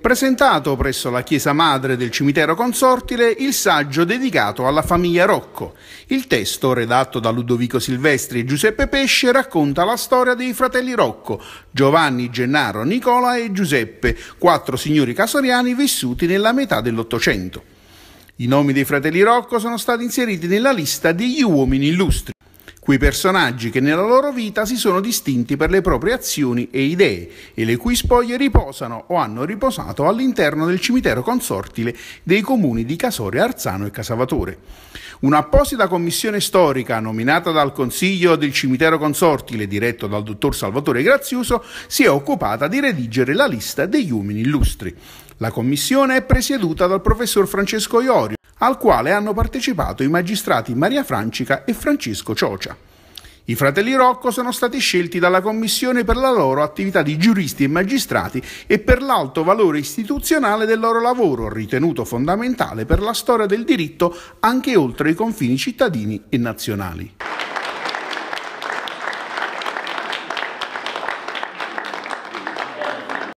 Presentato presso la chiesa madre del cimitero consortile il saggio dedicato alla famiglia Rocco. Il testo, redatto da Ludovico Silvestri e Giuseppe Pesce, racconta la storia dei fratelli Rocco, Giovanni, Gennaro, Nicola e Giuseppe, quattro signori casoriani vissuti nella metà dell'Ottocento. I nomi dei fratelli Rocco sono stati inseriti nella lista degli uomini illustri quei personaggi che nella loro vita si sono distinti per le proprie azioni e idee e le cui spoglie riposano o hanno riposato all'interno del cimitero consortile dei comuni di Casore, Arzano e Casavatore. Un'apposita commissione storica nominata dal Consiglio del cimitero consortile diretto dal dottor Salvatore Graziuso si è occupata di redigere la lista degli uomini illustri. La commissione è presieduta dal professor Francesco Iorio al quale hanno partecipato i magistrati Maria Francica e Francesco Ciocia. I fratelli Rocco sono stati scelti dalla Commissione per la loro attività di giuristi e magistrati e per l'alto valore istituzionale del loro lavoro, ritenuto fondamentale per la storia del diritto anche oltre i confini cittadini e nazionali.